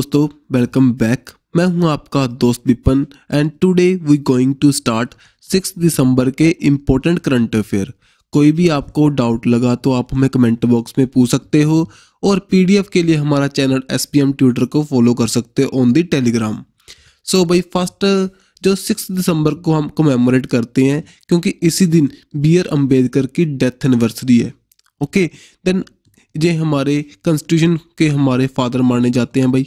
दोस्तों welcome back मैं हूं आपका दोस्त Vipin and today we going to start six दिसंबर के इम्पोर्टेंट करंट अफेयर कोई भी आपको डाउट लगा तो आप हमें कमेंट बॉक्स में पूछ सकते हो और पीडीएफ के लिए हमारा channel S P M Twitter को फॉलो कर सकते हो ऑन दी टेलीग्राम सो भाई फर्स्ट जो सिक्स दिसंबर को हम कमेमोरेट करते हैं क्योंकि इसी दिन बी आर अम्बेडकर की डेथ एनिवर्सरी है ओके देन ये हमारे कॉन्स्टिट्यूशन के हमारे फादर माने जाते हैं भाई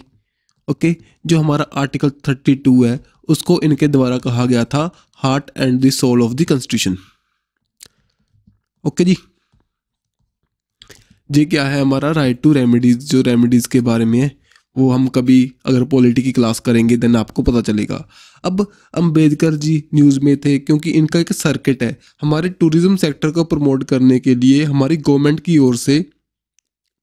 ओके जो हमारा आर्टिकल 32 है उसको इनके द्वारा कहा गया था heart and the soul of the constitution okay जी ये क्या है हमारा राइट टू रेमेडीज जो रेमेडीज के बारे में है वो हम कभी अगर पॉलिटी की क्लास करेंगे देन आपको पता चलेगा अब अंबेडकर जी न्यूज़ में थे क्योंकि इनका एक सर्किट है हमारे टूरिज्म सेक्टर को प्रमोट करने के लिए हमारी गवर्नमेंट की ओर से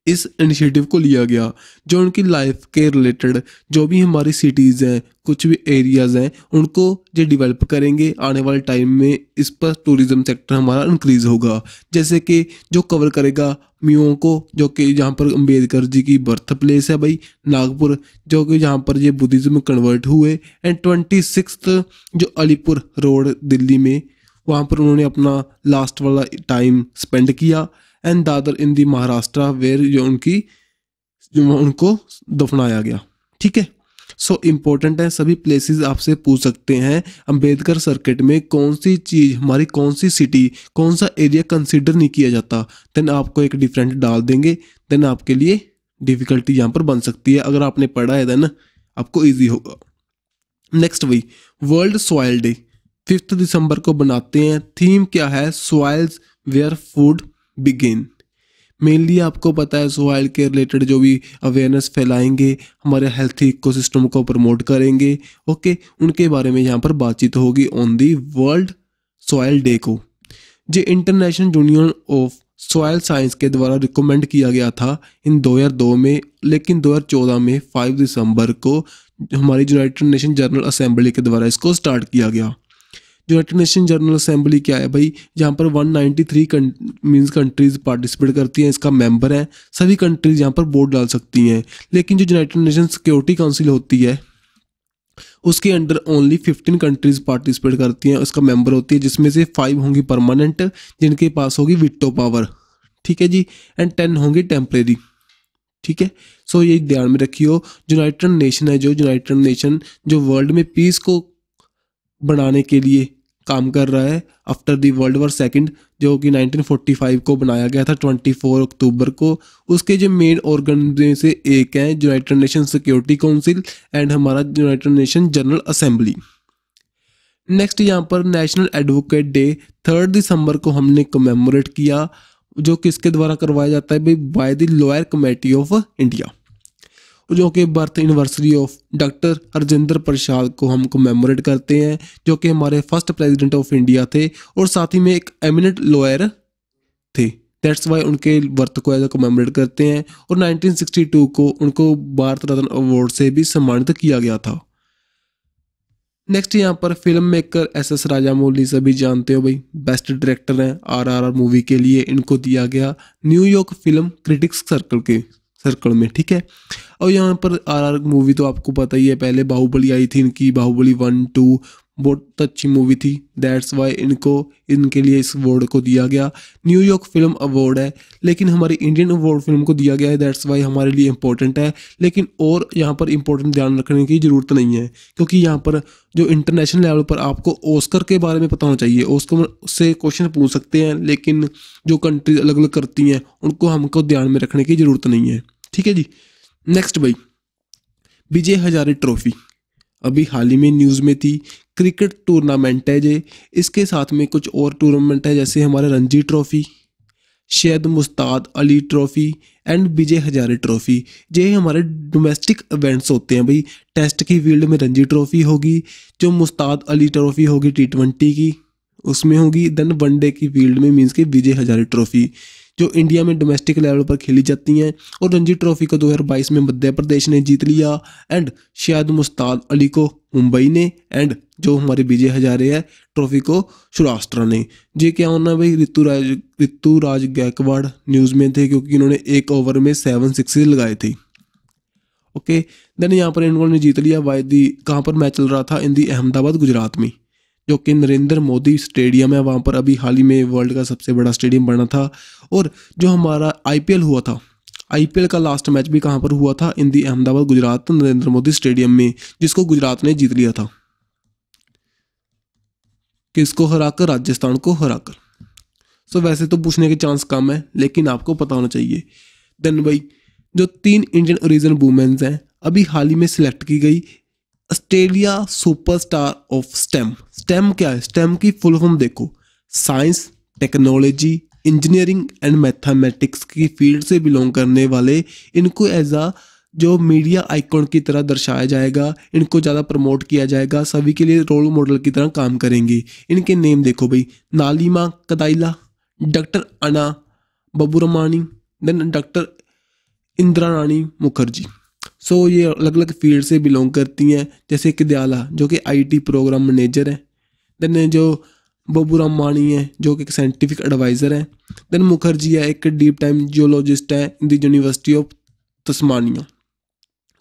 इस इनिशिएटिव को लिया गया जो उनकी लाइफ के रिलेटेड जो भी हमारी सिटीज़ हैं कुछ भी एरियाज़ हैं उनको जो डेवलप करेंगे आने वाले टाइम में इस पर टूरिज़्म सेक्टर हमारा इंक्रीज़ होगा जैसे कि जो कवर करेगा मियों को जो कि जहाँ पर अम्बेडकर जी की बर्थ प्लेस है भाई नागपुर जो कि जहाँ पर ये बुद्धिज़्म कन्वर्ट हुए एंड ट्वेंटी सिक्स जो अलीपुर रोड दिल्ली में वहाँ पर उन्होंने अपना लास्ट वाला टाइम स्पेंड किया and Dadar in the Maharashtra where जो उनकी जो उनको दफनाया गया ठीक है सो so, इम्पोर्टेंट है सभी प्लेसेस आपसे पूछ सकते हैं अंबेडकर सर्किट में कौन सी चीज़ हमारी कौन सी सिटी कौन सा एरिया कंसिडर नहीं किया जाता देन आपको एक डिफरेंट डाल देंगे देन आपके लिए डिफ़िकल्टी यहाँ पर बन सकती है अगर आपने पढ़ा है देन आपको ईजी होगा नेक्स्ट वही वर्ल्ड सॉयल डे फिफ्थ दिसंबर को बनाते हैं थीम क्या है soils where food begin mainly आपको पता है सोइल के रिलेटेड जो भी अवेयरनेस फैलाएंगे हमारे हेल्थी इकोसिस्टम को प्रमोट करेंगे ओके उनके बारे में यहाँ पर बातचीत होगी on the world soil day को जो international union of soil science के द्वारा रिकमेंड किया गया था इन 2002 में लेकिन 2014 में 5 दिसंबर को हमारी यूनाइटेड नेशन जनरल असेंबली के द्वारा इसको स्टार्ट किया गया यूनाइटेड नेशन जनरल असेंबली क्या है भाई जहाँ पर 193 ninety three means countries participate करती हैं इसका मेंबर है सभी कंट्रीज यहाँ पर वोट डाल सकती हैं लेकिन जो यूनाइटेड नेशन सिक्योरिटी काउंसिल होती है उसके under only fifteen countries participate करती हैं उसका मेंबर होती है जिसमें से फाइव होंगी परमानेंट जिनके पास होगी विट्टो पावर ठीक है जी एंड टेन होंगी टेम्परेरी ठीक है सो so, ये ध्यान में रखियो यूनाइटेड नेशन है जो यूनाइटेड नेशन जो वर्ल्ड में पीस को बनाने के लिए काम कर रहा है after the world war second जो कि 1945 को बनाया गया था 24 अक्टूबर को उसके जो मेन ऑर्गन में से एक हैं united nation security council and हमारा united nation general assembly next यहाँ पर नेशनल एडवोकेट डे थर्ड दिसंबर को हमने कमेमोरेट किया जो किसके द्वारा करवाया जाता है भाई by the lawyer committee of India जो कि birth anniversary of doctor Harjinder Prasad को हम कमेमोरेट करते हैं जो कि हमारे फर्स्ट प्रेसिडेंट ऑफ इंडिया थे और साथ ही में एक एमिनेंट लॉयर थे दैट्स वाई उनके बर्थ को एज कमेमोरेट करते हैं और 1962 को उनको भारत रत्न अवार्ड से भी सम्मानित किया गया था नेक्स्ट यहाँ पर film maker S S Rajamouli सभी जानते हो भाई बेस्ट डायरेक्टर हैं आरआरआर मूवी के लिए इनको दिया गया न्यूयॉर्क फिल्म क्रिटिक्स सर्कल के सर्कल में ठीक है और यहाँ पर आर आर मूवी तो आपको पता ही है पहले बाहुबली आई थी इनकी बाहुबली वन टू बहुत अच्छी मूवी थी दैट्स वाई इनको इनके लिए इस अवार्ड को दिया गया न्यूयॉर्क फिल्म अवार्ड है लेकिन हमारी इंडियन अवार्ड फिल्म को दिया गया है दैट्स वाई हमारे लिए इंपॉर्टेंट है लेकिन और यहाँ पर इंपॉर्टेंट ध्यान रखने की ज़रूरत नहीं है क्योंकि यहाँ पर जो इंटरनेशनल लेवल पर आपको ओस्कर के बारे में पता होना चाहिए ओस्कर से क्वेश्चन पूछ सकते हैं लेकिन जो कंट्री अलग अलग करती हैं उनको हमको ध्यान में रखने की ज़रूरत नहीं है ठीक है जी नेक्स्ट भाई विजय हजारे ट्रॉफी अभी हाल ही में न्यूज़ में थी क्रिकेट टूर्नामेंट है ये इसके साथ में कुछ और टूर्नामेंट है जैसे हमारे रणजी ट्रॉफी शहद Mushtaq Ali trophy and Vijay Hazare trophy ये हमारे डोमेस्टिक इवेंट्स होते हैं भाई टेस्ट की फील्ड में रणजी ट्रॉफी होगी जो मुस्ताद अली ट्रॉफी होगी टी ट्वेंटी की उसमें होगी देन वनडे की फील्ड में मीन्स के विजय हजारे ट्रॉफी जो इंडिया में डोमेस्टिक लेवल पर खेली जाती हैं और रणजी ट्रॉफी को 2022 में मध्य प्रदेश ने जीत लिया एंड शायद मुस्ताद अली को मुंबई ने एंड जो हमारे विजय हजारे है ट्रॉफी को सौराष्ट्र ने ये क्या होना भाई ऋतु राज गायकवाड़ न्यूज़ में थे क्योंकि उन्होंने एक ओवर में सेवन सिक्सेज लगाए थे ओके देन यहाँ पर इन्होंने जीत लिया वाई दी कहाँ पर मैच चल रहा था इन दी अहमदाबाद गुजरात में जो कि नरेंद्र मोदी स्टेडियम है वहाँ पर अभी हाल ही में वर्ल्ड का सबसे बड़ा स्टेडियम बना था और जो हमारा आई हुआ था आई का लास्ट मैच भी कहाँ पर हुआ था in the Ahmedabad Gujarat Narendra Modi stadium में जिसको गुजरात ने जीत लिया था किसको हराकर राजस्थान को हराकर सो so, वैसे तो पूछने के चांस कम है लेकिन आपको पता होना चाहिए देन भाई जो तीन इंडियन ओरिजिन वुमेन्स हैं अभी हाल ही में सिलेक्ट की गई Australia superstar of STEM STEM क्या है स्टेम की फुल फॉर्म देखो science technology engineering and mathematics की फील्ड से बिलोंग करने वाले इनको एज आ जो मीडिया आइकॉन की तरह दर्शाया जाएगा इनको ज़्यादा प्रमोट किया जाएगा सभी के लिए रोल मॉडल की तरह काम करेंगे इनके नेम देखो भाई नालिमा कदाइला डॉक्टर अना बबू रमानी then doctor Indira Rani Mukherjee so so, ये अलग अलग फील्ड से बिलोंग करती हैं जैसे कि दयाला जो कि आईटी प्रोग्राम मैनेजर हैं देन जो राम माणी है जो कि एक साइंटिफिक एडवाइज़र है देन मुखर्जी है एक डीप टाइम जियोलॉजिस्ट है in the university of Tasmania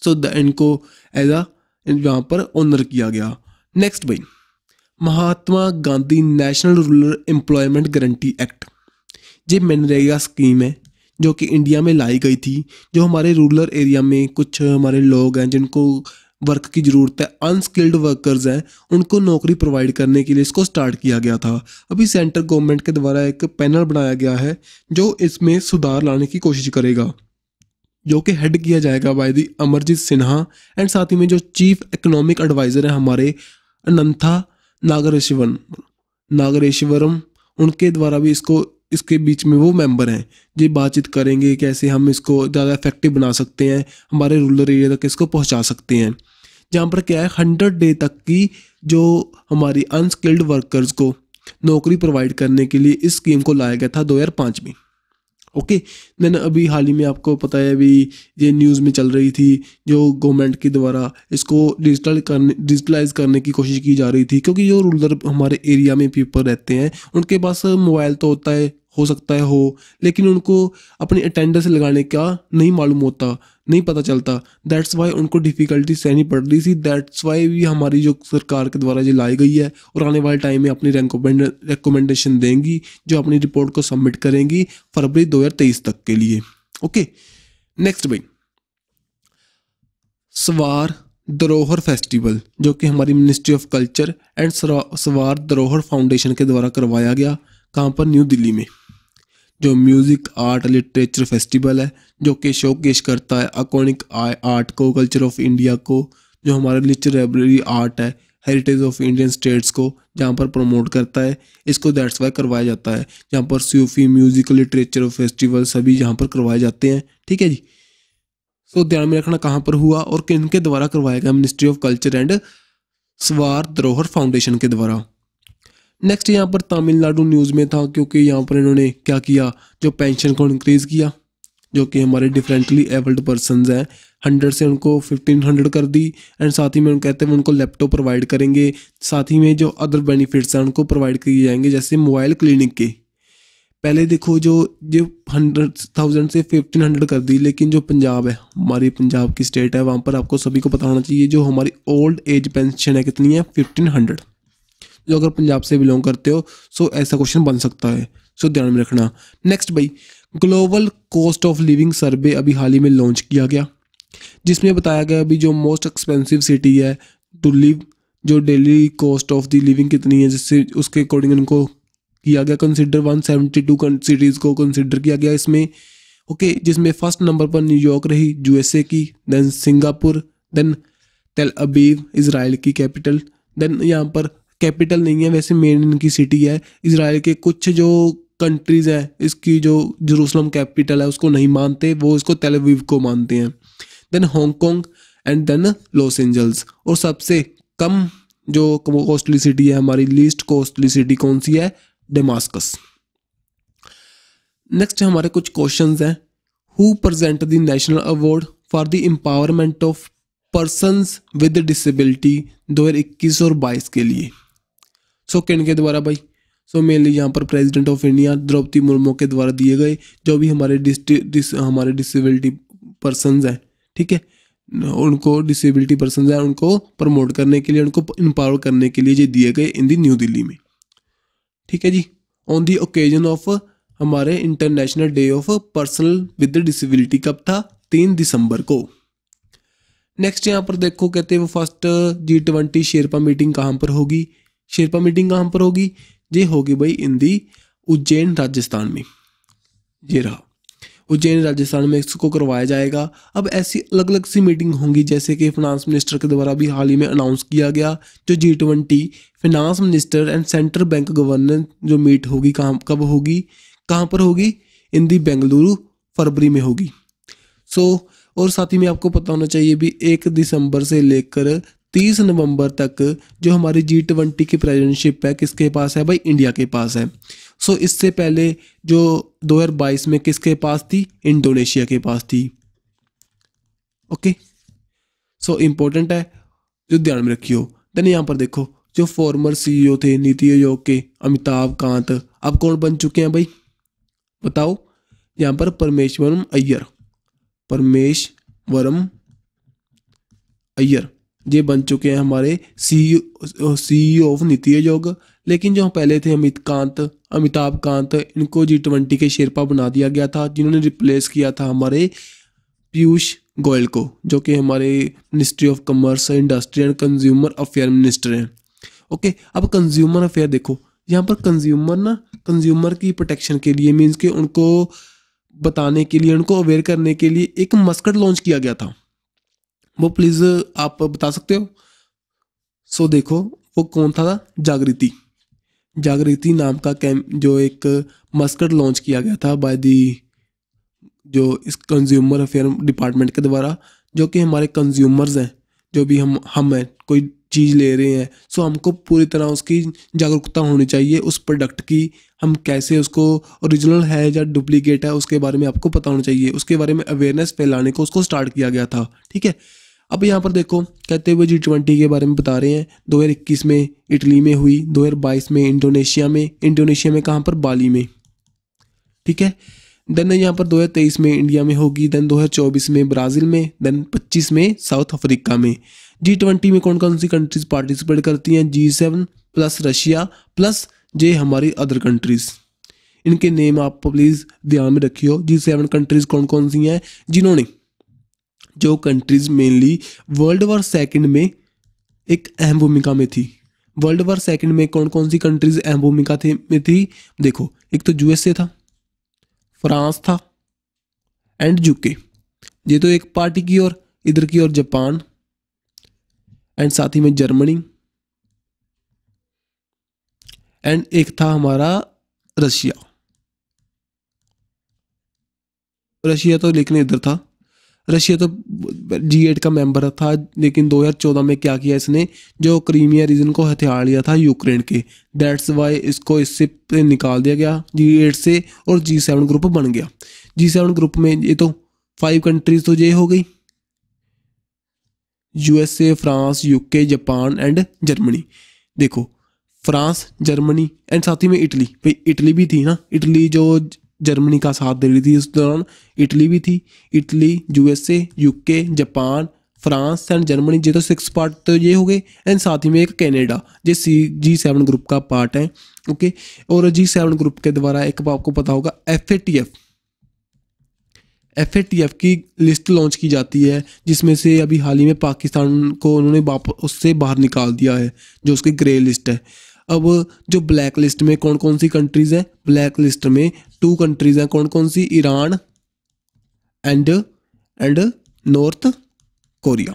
so the इनको एज आ यहाँ पर ऑनर किया गया नेक्स्ट भाई Mahatma Gandhi national rural employment guarantee act ये मनरेगा स्कीम है जो कि इंडिया में लाई गई थी जो हमारे रूरल एरिया में कुछ हमारे लोग हैं जिनको वर्क की ज़रूरत है अनस्किल्ड वर्कर्स हैं उनको नौकरी प्रोवाइड करने के लिए इसको स्टार्ट किया गया था अभी सेंटर गवर्नमेंट के द्वारा एक पैनल बनाया गया है जो इसमें सुधार लाने की कोशिश करेगा जो कि हेड किया जाएगा by the Amarjeet Sinha and साथ ही में जो चीफ इकोनॉमिक एडवाइज़र हैं हमारे अनंथा नागरेश्वर नागरेश्वरम उनके द्वारा भी इसको इसके बीच में वो मेंबर हैं ये बातचीत करेंगे कैसे हम इसको ज़्यादा इफेक्टिव बना सकते हैं हमारे रूरल एरिया तक इसको पहुंचा सकते हैं जहाँ पर क्या है हंड्रेड डे तक की जो हमारी अनस्किल्ड वर्कर्स को नौकरी प्रोवाइड करने के लिए इस स्कीम को लाया गया था दो में ओके देन अभी हाल ही में आपको पता है अभी ये न्यूज़ में चल रही थी जो गवर्नमेंट के द्वारा इसको डिजिटल करने डिजिटलाइज करने की कोशिश की जा रही थी क्योंकि जो रूरल हमारे एरिया में पीपल रहते हैं उनके पास मोबाइल तो होता है हो सकता है हो लेकिन उनको अपनी अटेंडेंस लगाने का नहीं मालूम होता नहीं पता चलता दैट्स वाई उनको डिफ़िकल्टी सहनी पड़ रही थी दैट्स वाई भी हमारी जो सरकार के द्वारा जो लाई गई है और आने वाले टाइम में अपनी रिकमेंडेशन देंगी जो अपनी रिपोर्ट को सबमिट करेंगी फरवरी 2023 तक के लिए ओके नेक्स्ट भाई सवार धरोहर फेस्टिवल जो कि हमारी मिनिस्ट्री ऑफ कल्चर एंड सवार दरोहर फाउंडेशन के द्वारा करवाया गया कहाँ पर न्यू दिल्ली में जो म्यूज़िक आर्ट लिटरेचर फेस्टिवल है जो कि शोकेश करता है अकोनिक आर्ट को कल्चर ऑफ इंडिया को जो हमारा लिटरेबरी आर्ट है हेरिटेज ऑफ इंडियन स्टेट्स को जहाँ पर प्रमोट करता है इसको दैट्स वाई करवाया जाता है जहाँ पर सूफी म्यूजिक लिटरेचर फेस्टिवल सभी यहाँ पर करवाए जाते हैं ठीक है जी सो ध्यान में रखना कहाँ पर हुआ और किन के द्वारा करवाया गया ministry of culture and Swar Dharohar foundation के द्वारा नेक्स्ट यहाँ पर तमिलनाडु न्यूज़ में था क्योंकि यहाँ पर इन्होंने क्या किया जो पेंशन को इंक्रीज़ किया जो कि हमारे डिफरेंटली एबल्ड पर्सन हैं हंड्रेड से उनको फिफ्टीन हंड्रेड कर दी एंड साथ ही में उन कहते हैं उनको लैपटॉप प्रोवाइड करेंगे साथ ही में जो अदर बेनिफिट्स हैं उनको प्रोवाइड किए जाएंगे जैसे मोबाइल क्लिनिक के पहले देखो जो जो हंड्रेड थाउजेंड से फिफ्टीन हंड्रेड कर दी लेकिन जो पंजाब है हमारी पंजाब की स्टेट है वहाँ पर आपको सभी को पता होना चाहिए जो हमारी ओल्ड एज पेंशन है कितनी है फिफ्टीन हंड्रेड जो अगर पंजाब से बिलोंग करते हो सो ऐसा क्वेश्चन बन सकता है सो ध्यान में रखना नेक्स्ट भाई global cost of living survey अभी हाल ही में लॉन्च किया गया जिसमें बताया गया अभी जो मोस्ट एक्सपेंसिव सिटी है टू लिव जो daily cost of the living कितनी है जिससे उसके अकॉर्डिंग उनको किया गया कंसिडर वन टू सिटीज़ को कंसिडर किया गया इसमें ओके okay, जिसमें फर्स्ट नंबर पर न्यूयॉर्क रही यूएसए की then Singapore then Tel Aviv Israel की कैपिटल देन यहाँ पर कैपिटल नहीं है वैसे मेन इनकी सिटी है इसराइल के कुछ जो कंट्रीज़ हैं इसकी जो जरूसलम कैपिटल है उसको नहीं मानते वो इसको तेलवीव को मानते हैं then Hong Kong and then Los Angeles और सबसे कम जो कॉस्टली सिटी है हमारी लीस्ट कॉस्टली सिटी कौन सी है डेमास्कस नेक्स्ट हमारे कुछ क्वेश्चन हैं who present the national award for the empowerment of persons with disability दो हज़ार इक्कीस और बाईस के लिए सो किन के द्वारा भाई सो मेनली यहाँ पर president of India Droupadi Murmu के द्वारा दिए गए जो भी हमारे डिस हमारे डिसेबिलिटी पर्सन हैं ठीक है उनको डिसेबिलिटी पर्सन हैं उनको प्रमोट करने के लिए उनको एम्पावर करने के लिए ये दिए गए इन दी न्यू दिल्ली में ठीक है जी ऑन दी ओकेजन ऑफ हमारे international day of personal with disability कब था तीन दिसंबर को नेक्स्ट यहाँ पर देखो कहते हैं वो first G twenty sherpa meeting कहाँ पर होगी शेरपा मीटिंग कहाँ पर होगी ये होगी भाई इन दी उज्जैन राजस्थान में ये रहा उज्जैन राजस्थान में इसको करवाया जाएगा अब ऐसी अलग अलग सी मीटिंग होंगी जैसे कि फिनांस मिनिस्टर के द्वारा भी हाल ही में अनाउंस किया गया जो G twenty finance minister and central bank governor जो मीट होगी कहाँ कब होगी कहाँ पर होगी इन दी बेंगलुरु फरवरी में होगी सो so, और साथ ही में आपको पता होना चाहिए भी एक दिसंबर से लेकर तीस नवंबर तक जो हमारी जी ट्वेंटी की प्रेजिडेंटशिप है किसके पास है भाई इंडिया के पास है सो इससे पहले जो 2022 में किसके पास थी इंडोनेशिया के पास थी ओके सो इम्पोर्टेंट है जो ध्यान में रखियो देन यहाँ पर देखो जो फॉर्मर सीईओ e थे नीति आयोग के अमिताभ कांत अब कौन बन चुके हैं भाई बताओ यहाँ पर परमेश्वरम अय्यर परमेश्वरम अय्यर ये बन चुके हैं हमारे सी सी ऑफ नीति आयोग लेकिन जो पहले थे अमित कांत अमिताभ कांत इनको जी ट्वेंटी के शेरपा बना दिया गया था जिन्होंने रिप्लेस किया था हमारे पीयूष गोयल को जो कि हमारे ministry of commerce industry and consumer affair minister हैं ओके अब कंज्यूमर अफेयर देखो यहाँ पर कंज्यूमर ना कंज्यूमर की प्रोटेक्शन के लिए मीन्स के उनको बताने के लिए उनको अवेयर करने के लिए एक मस्कट लॉन्च किया गया था वो प्लीज़ आप बता सकते हो सो देखो वो कौन था जागृति जागृति नाम का कैम जो एक मस्कट लॉन्च किया गया था बाय दी जो इस कंज्यूमर अफेयर डिपार्टमेंट के द्वारा जो कि हमारे कंज्यूमर्स हैं जो भी हम हम हैं कोई चीज़ ले रहे हैं सो हमको पूरी तरह उसकी जागरूकता होनी चाहिए उस प्रोडक्ट की हम कैसे उसको ओरिजिनल है या डुप्लीकेट है उसके बारे में आपको पता होना चाहिए उसके बारे में अवेयरनेस फैलाने को उसको स्टार्ट किया गया था ठीक है अब यहाँ पर देखो कहते हुए जी ट्वेंटी के बारे में बता रहे हैं 2021 में इटली में हुई 2022 में इंडोनेशिया में इंडोनेशिया में कहाँ पर बाली में ठीक है देन यहाँ पर 2023 में इंडिया में होगी देन 2024 में ब्राज़ील में देन 25 में साउथ अफ्रीका में जी ट्वेंटी में कौन कौन सी कंट्रीज पार्टिसिपेट करती हैं G seven plus Russia plus J हमारी अदर कंट्रीज़ इनके नेम आप प्लीज़ ध्यान में रखियो जी सेवन कंट्रीज़ कौन कौन सी हैं जिन्होंने जो countries mainly world war second में एक अहम भूमिका में थी वर्ल्ड वॉर सेकेंड में कौन कौन सी कंट्रीज अहम भूमिका थी में थी देखो एक तो यूएसए था फ्रांस था एंड यूके ये तो एक पार्टी की ओर इधर की ओर जापान एंड साथ ही में जर्मनी एंड एक था हमारा रशिया रशिया तो लेकिन इधर था रशिया तो जी एट का मेंबर था लेकिन 2014 में क्या किया इसने जो क्रीमिया रीजन को हथियार लिया था यूक्रेन के दैट्स वाई इसको इससे निकाल दिया गया जी एट से और जी सेवन ग्रुप बन गया जी सेवन ग्रुप में ये तो फाइव कंट्रीज तो ये हो गई USA France UK Japan and Germany देखो फ्रांस जर्मनी एंड साथ ही में इटली भाई इटली भी थी ना इटली जो जर्मनी का साथ दे रही थी इस दौरान इटली भी थी Italy USA UK Japan France and Germany जो तो सिक्स पार्ट तो ये हो गए एंड साथ ही में एक कैनेडा ये सी जी सेवन ग्रुप का पार्ट है ओके और जी सेवन ग्रुप के द्वारा एक आपको पता होगा F A T F F A T F की लिस्ट लॉन्च की जाती है जिसमें से अभी हाल ही में पाकिस्तान को उन्होंने वापस उससे बाहर निकाल दिया है जो उसकी ग्रे लिस्ट है अब जो ब्लैक लिस्ट में कौन कौन सी कंट्रीज हैं ब्लैक लिस्ट में टू कंट्रीज हैं कौन कौन सी Iran and and North Korea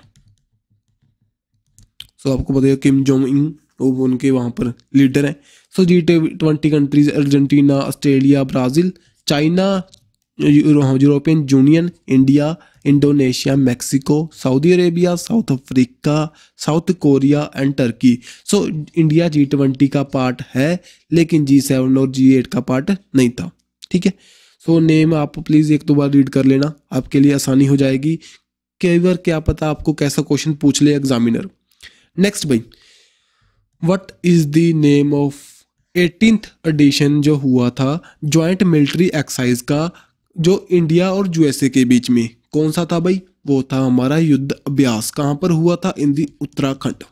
so आपको आपको बताइए किम जोंग इन वो उनके वहां पर लीडर हैं so G twenty countries Argentina Australia Brazil China European Union India Indonesia Mexico Saudi Arabia South Africa South Korea and Turkey so India G twenty का part है लेकिन जी सेवन और जी एट का पार्ट नहीं था ठीक है सो नेम आप प्लीज़ एक दो बार रीड कर लेना आपके लिए आसानी हो जाएगी कई बार क्या पता आपको कैसा क्वेश्चन पूछ ले एग्जामिनर नेक्स्ट भाई what is the name of eighteenth edition जो हुआ था जॉइंट मिलिट्री एक्साइज का जो इंडिया और यूएसए के बीच में कौन सा था भाई वो था हमारा युद्ध अभ्यास कहाँ पर हुआ था in the Uttarakhand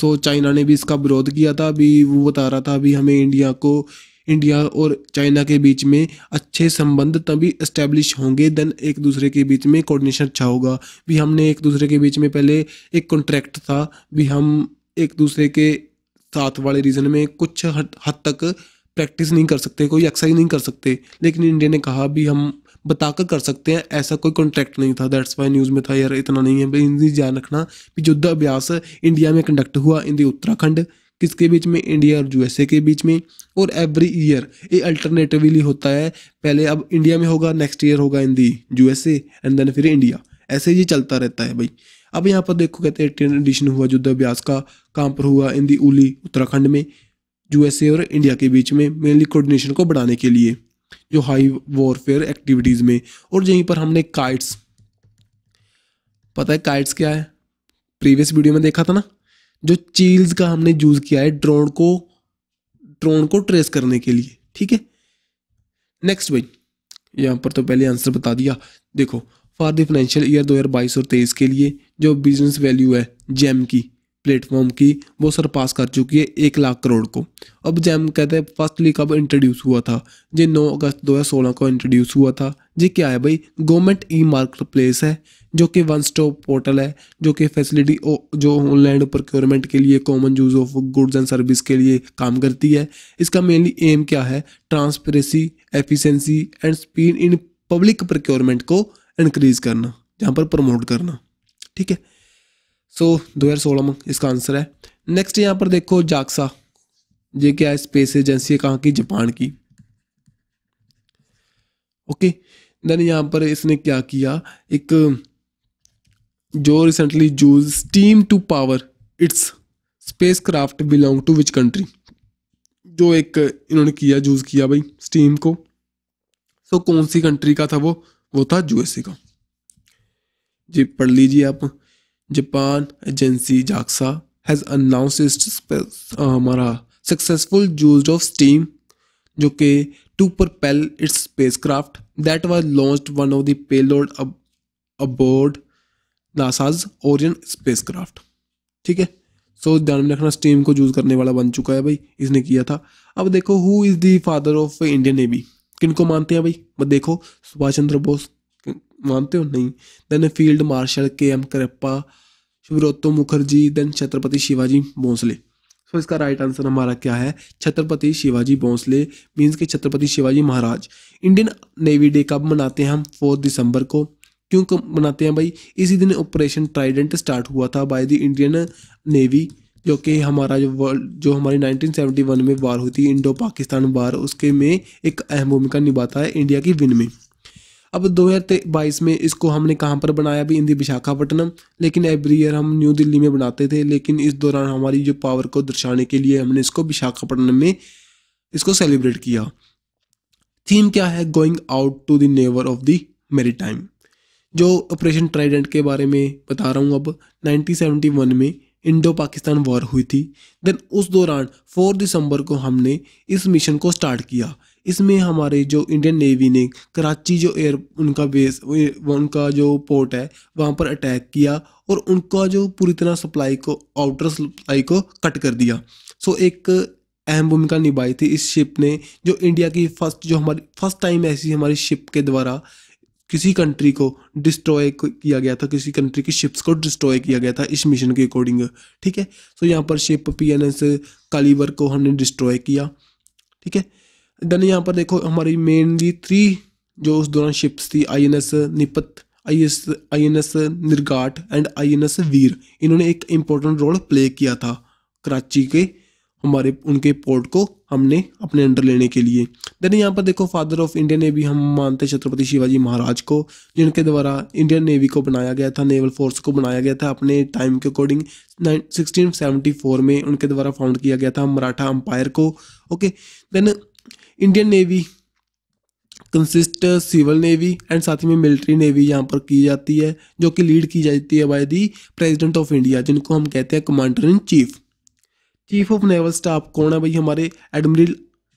so China ने भी इसका विरोध किया था अभी वो बता रहा था अभी हमें इंडिया को इंडिया और चाइना के बीच में अच्छे संबंध तभी इस्टेब्लिश होंगे देन एक दूसरे के बीच में कोऑर्डिनेशन अच्छा होगा भी हमने एक दूसरे के बीच में पहले एक कॉन्ट्रैक्ट था भी हम एक दूसरे के साथ वाले रीजन में कुछ हद तक प्रैक्टिस नहीं कर सकते कोई एक्सरसाइज नहीं कर सकते लेकिन इंडिया ने कहा भी हम बताकर कर सकते हैं ऐसा कोई कॉन्ट्रैक्ट नहीं था दैट्स वाई न्यूज़ में था यार इतना नहीं है इनकी ध्यान रखना कि युद्ध अभ्यास इंडिया में कंडक्ट हुआ इन दी उत्तराखंड किसके बीच में इंडिया और यूएसए के बीच में और एवरी ईयर ये अल्टरनेटिवली होता है पहले अब इंडिया में होगा नेक्स्ट ईयर होगा in the USA and then फिर इंडिया ऐसे ये चलता रहता है भाई अब यहाँ पर देखो कहते हैं एटीन एडिशन हुआ युद्ध अभ्यास का कहाँ पर हुआ इन दी उली उत्तराखंड में यूएसए और इंडिया के बीच में मेनली कोऑर्डिनेशन को बढ़ाने के लिए जो हाई वॉरफेयर एक्टिविटीज़ में और यहीं पर हमने काइट्स पता है काइट्स क्या है प्रीवियस वीडियो में देखा था ना जो चील्स का हमने यूज़ किया है ड्रोन को ड्रोन को ट्रेस करने के लिए ठीक है नेक्स्ट भाई यहाँ पर तो पहले आंसर बता दिया देखो फॉर द फाइनेंशियल ईयर 2022 और 23 के लिए जो बिजनेस वैल्यू है जेम की प्लेटफॉर्म की वो सरपास कर चुकी है एक लाख करोड़ को अब जैम कहते हैं फर्स्टली कब इंट्रोड्यूस हुआ था जी 9 अगस्त 2016 को इंट्रोड्यूस हुआ था जी क्या है भाई गवर्नमेंट ई मार्केट प्लेस है जो कि वन स्टॉप पोर्टल है जो कि फैसिलिटी जो ऑनलाइन प्रोक्योरमेंट के लिए common use of goods and service के लिए काम करती है इसका मेनली एम क्या है transparency efficiency and speed in public procurement को इनक्रीज करना जहाँ पर प्रमोट करना ठीक है सो दो हज़ार सोलह में इसका आंसर है नेक्स्ट यहाँ पर देखो जाक्सा ये क्या है स्पेस एजेंसी है कहाँ की जापान की ओके देन यहाँ पर इसने क्या किया एक जो recently uses steam to power its spacecraft belong to which country जो एक इन्होंने किया यूज़ किया भाई स्टीम को सो so, कौन सी कंट्री का था वो वो था यूएसए का जी पढ़ लीजिए आप Japan agency JAXA has announce uh, हमारा सक्सेसफुल यूज ऑफ स्टीम जो कि to propel its spacecraft that was launch one of the payload aboard NASA's Orion spacecraft ठीक है सो so, ध्यान में रखना स्टीम को यूज करने वाला बन चुका है भाई इसने किया था अब देखो who is the father of Indian navy किन को मानते हैं भाई देखो सुभाष चंद्र बोस मानते हो नहीं then field marshal K M Cariappa Subroto Mukherjee then Chhatrapati Shivaji Bhonsle so इसका राइट आंसर हमारा क्या है छत्रपति शिवाजी भोंसले मीन्स के Chhatrapati Shivaji Maharaj Indian navy day कब मनाते हैं हम फोर्थ दिसंबर को क्यों मनाते हैं भाई इसी दिन ऑपरेशन ट्राइडेंट स्टार्ट हुआ था बाय द इंडियन नेवी जो कि हमारा जो वर्ल्ड जो हमारी 1971 में वार हुई थी इंडो पाकिस्तान वार उसके में एक अहम भूमिका निभाता है इंडिया की विन में अब 2022 में इसको हमने कहाँ पर बनाया भी हिंदी विशाखापट्टनम लेकिन एवरी ईयर हम न्यू दिल्ली में बनाते थे लेकिन इस दौरान हमारी जो पावर को दर्शाने के लिए हमने इसको विशाखापट्टनम में इसको सेलिब्रेट किया थीम क्या है going out to the never of the maritime जो ऑपरेशन ट्राइडेंट के बारे में बता रहा हूँ अब 1971 में इंडो पाकिस्तान वॉर हुई थी देन उस दौरान 4 दिसंबर को हमने इस मिशन को स्टार्ट किया इसमें हमारे जो इंडियन नेवी ने कराची जो एयर उनका बेस उनका जो पोर्ट है वहाँ पर अटैक किया और उनका जो पूरी तरह सप्लाई को आउटर सप्लाई को कट कर दिया सो एक अहम भूमिका निभाई थी इस शिप ने जो इंडिया की फर्स्ट जो हमारी फर्स्ट टाइम ऐसी हमारी शिप के द्वारा किसी कंट्री को डिस्ट्रॉय किया गया था किसी कंट्री की शिप्स को डिस्ट्रॉय किया गया था इस मिशन के अकॉर्डिंग ठीक है सो so, यहाँ पर ship P N S Khaibar को हमने डिस्ट्रॉय किया ठीक है देन यहाँ पर देखो हमारी मेनली थ्री जो उस दौरान शिप्स थी I N S Nipat I S I N S Nirghat and I N S Veer इन्होंने एक इम्पोर्टेंट रोल प्ले किया था कराची के हमारे उनके पोर्ट को हमने अपने अंडर लेने के लिए देन यहाँ पर देखो फादर ऑफ इंडियन नेवी हम मानते छत्रपति शिवाजी महाराज को जिनके द्वारा इंडियन नेवी को बनाया गया था नेवल फोर्स को बनाया गया था अपने टाइम के अकॉर्डिंग सिक्सटीन में उनके द्वारा फाउंड किया गया था मराठा अंपायर को okay then Indian navy consist civil navy and साथ ही में मिलिट्री नेवी यहाँ पर की जाती है जो कि लीड की जाती है by the president of India जिनको हम कहते हैं commander in chief chief of naval staff कौन है भाई हमारे admiral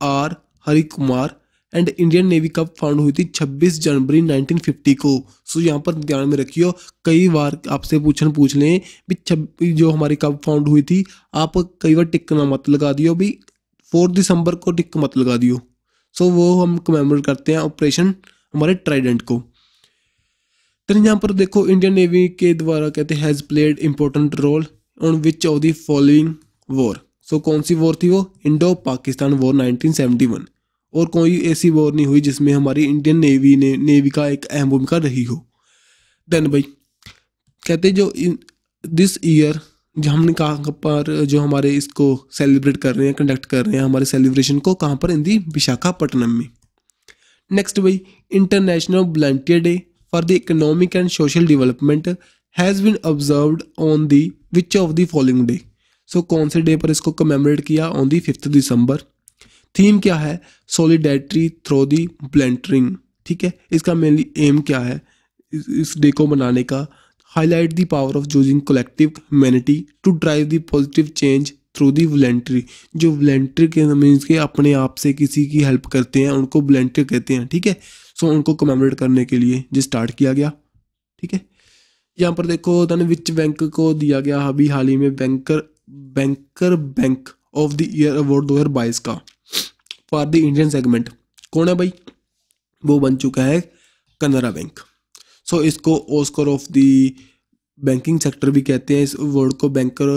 R Hari Kumar and Indian navy कब फाउंड हुई थी 26 जनवरी 1950 को सो यहाँ पर ध्यान में रखियो कई बार आपसे पूछन पूछ लें भी जो हमारी कब फाउंड हुई थी आप कई बार टिक ना मत लगा दियो भी फोर्थ दिसंबर को टिक मत लगा दियो सो वो हम कमेमोरेट करते हैं ऑपरेशन हमारे ट्राइडेंट को तेन यहाँ पर देखो इंडियन नेवी के द्वारा कहते has played important role on which of the following war so कौन सी वॉर थी वो इंडो पाकिस्तान वॉर 1971 और कोई ऐसी वॉर नहीं हुई जिसमें हमारी इंडियन नेवी ने नेवी का एक अहम भूमिका रही हो देन भाई कहते जो इन दिस ईयर जो हमने कहाँ पर जो हमारे इसको सेलिब्रेट कर रहे हैं कंडक्ट कर रहे हैं हमारे सेलिब्रेशन को कहाँ पर इन दी विशाखापट्टनम में नेक्स्ट भाई international volunteer day for the economic and social development has been observe on the which of the following day so कौन से डे पर इसको कमेमोरेट किया on the fifth December theme क्या है सॉलिडेटरी थ्रो दी ब्लेंटरिंग ठीक है इसका मेनली एम क्या है इस डे को मनाने का highlight the power of using collective humanity to drive the positive change through the voluntary जो वॉलेंट्री के मीन्स के अपने आप से किसी की हेल्प करते हैं उनको वॉलेंट्री कहते हैं ठीक है सो उनको कमेमोरेट करने के लिए जो स्टार्ट किया गया ठीक है यहाँ पर देखो धन विच बैंक को दिया गया अभी हाल ही में banker banker bank of the year award दो हज़ार बाईस का फॉर द इंडियन सेगमेंट कौन है भाई वो बन चुका है कनरा बैंक सो इसको Oscar of the banking sector भी कहते हैं इस अवार्ड को banker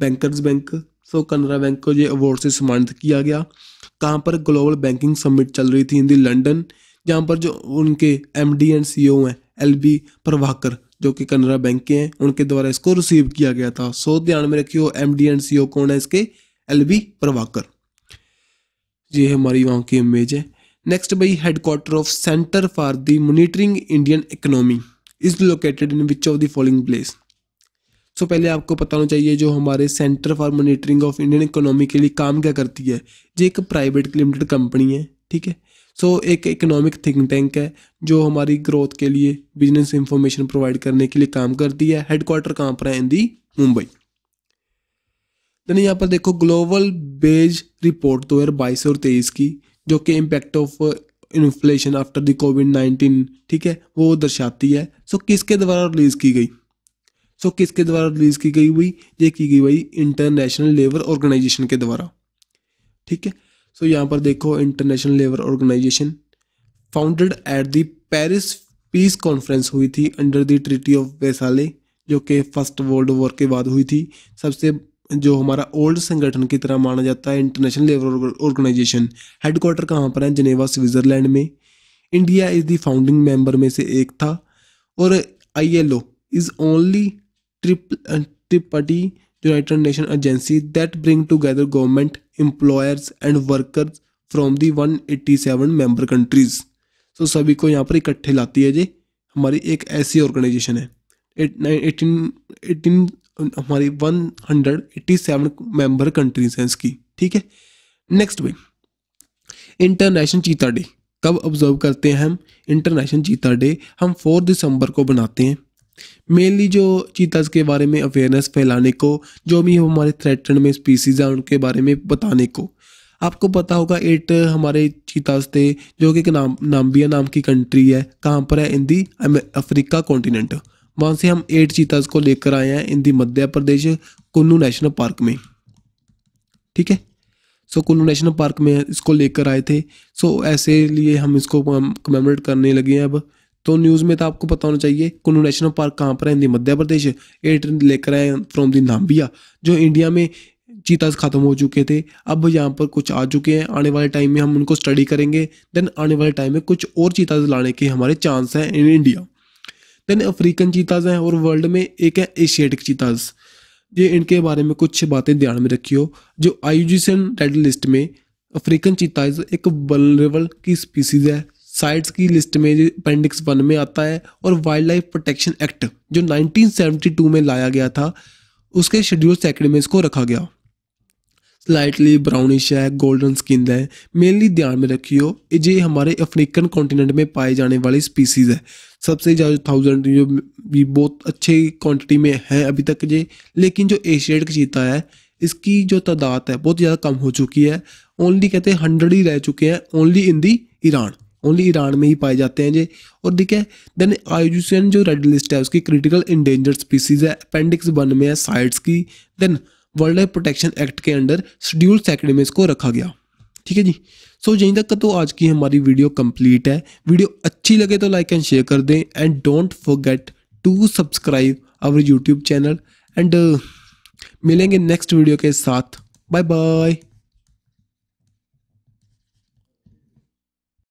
bankers bank so Canara bank को ये अवार्ड से सम्मानित किया गया कहाँ पर ग्लोबल बैंकिंग समिट चल रही थी इन दी लंडन जहाँ पर जो उनके M D and C O हैं एल बी प्रभाकर जो कि कनरा बैंक के हैं उनके द्वारा इसको रिसीव किया गया था सो ध्यान में रखियो M D and C O कौन है इसके एल बी प्रभाकर ये हमारी वहाँ की इमेज है नैक्सट बई headquarter of centre for the monitoring Indian economy is located in which of the following place so पहले आपको पता होना चाहिए जो हमारे centre for monitoring of Indian economy के लिए काम क्या करती है ये एक प्राइवेट लिमिटेड कंपनी है ठीक है सो so, एक इकोनॉमिक थिंक टैंक है जो हमारी ग्रोथ के लिए बिजनेस इंफॉर्मेशन प्रोवाइड करने के लिए काम करती है हेडक्वार्टर कहाँ पर है दी मुंबई देन यहाँ पर देखो ग्लोबल बेज रिपोर्ट दो हज़ार बाईस और तेईस की जो कि impact of inflation after the covid nineteen ठीक है वो दर्शाती है सो किसके द्वारा रिलीज़ की गई सो किसके द्वारा रिलीज़ की गई हुई ये की गई भाई इंटरनेशनल लेबर ऑर्गेनाइजेशन के द्वारा ठीक है सो यहाँ पर देखो international labour organisation founded at the Paris peace conference हुई थी under the treaty of Versailles जो कि फर्स्ट वर्ल्ड वॉर के बाद हुई थी सबसे जो हमारा ओल्ड संगठन की तरह माना जाता है इंटरनेशनल लेबर ऑर्गेनाइजेशन हेडक्वार्टर कहाँ पर है जनेवा स्विट्ज़रलैंड में India is the founding member में से एक था और I L O is only trip tripartite United Nation agency that bring together government employers and workers from the one eighty seven member countries so सभी को यहाँ पर इकट्ठे लाती है जी हमारी एक ऐसी ऑर्गेनाइजेशन है एटीन एटीन हमारी 187 मेंबर कंट्रीज हैं इसकी ठीक है नेक्स्ट वे इंटरनेशनल चीता डे कब ऑब्जर्व करते हैं हम इंटरनेशनल चीता डे हम फोर दिसंबर को बनाते हैं मेनली जो चीताज के बारे में अवेयरनेस फैलाने को जो भी हमारे थ्रेटन में स्पीसीज हैं उनके बारे में बताने को आपको पता होगा एट हमारे चीताज थे जो कि नाम नाम्बिया नाम की कंट्री है कहाँ पर है इन दी अफ्रीका कॉन्टिनेंट वहाँ से हम एट चीताज को लेकर आए हैं in the Madhya Pradesh Kullu national park में ठीक है सो कुल्लू नेशनल पार्क में इसको लेकर आए थे सो ऐसे लिए हम इसको कमेमोरेट करने लगे हैं अब तो न्यूज़ में तो आपको पता होना चाहिए कुल्लू नेशनल पार्क कहाँ पर है इन दी मध्य प्रदेश एट लेकर आए फ्रॉम दी नाम्बिया जो इंडिया में चीताज ख़त्म हो चुके थे अब यहाँ पर कुछ आ चुके हैं आने वाले टाइम में हम उनको स्टडी करेंगे देन आने वाले टाइम में कुछ और चीताज लाने के हमारे चांस हैं in India then African cheetahs हैं और वर्ल्ड में एक है एशियाटिक चीताज ये इनके बारे में कुछ बातें ध्यान में रखियो जो आयुजीसन रेड लिस्ट में अफ्रीकन चीताज एक बलरेवल की स्पीसीज है साइट्स की लिस्ट में अपेंडिक्स वन में आता है और वाइल्ड लाइफ प्रोटेक्शन एक्ट जो 1972 में लाया गया था उसके शेड्यूल सेकंड में इसको रखा गया स्लाइटली ब्राउनिश है गोल्डन स्किन है मेनली ध्यान में रखियो ये हमारे अफ्रीकन कॉन्टिनेंट में पाए जाने वाली स्पीसीज़ है सबसे ज़्यादा थाउजेंड जो भी बहुत अच्छे क्वांटिटी में है अभी तक ये लेकिन जो एशियाड चीता है इसकी जो तादाद है बहुत ज़्यादा कम हो चुकी है ओनली कहते हैं हंड्रेड ही रह चुके हैं only in the Iran only Iran में ही पाए जाते हैं ये और देखिए देन आयुजन जो रेड लिस्ट है उसकी क्रिटिकल इंडेंजर्ड स्पीसीज है अपेंडिक्स वन में है साइड्स की then world life protection act के अंडर सेकंड में इसको रखा गया ठीक है जी सो so, यहीं तक तो आज की हमारी वीडियो कंप्लीट है वीडियो अच्छी लगे तो लाइक एंड शेयर कर दें and don't forget to subscribe our YouTube channel and मिलेंगे नेक्स्ट वीडियो के साथ बाय बाय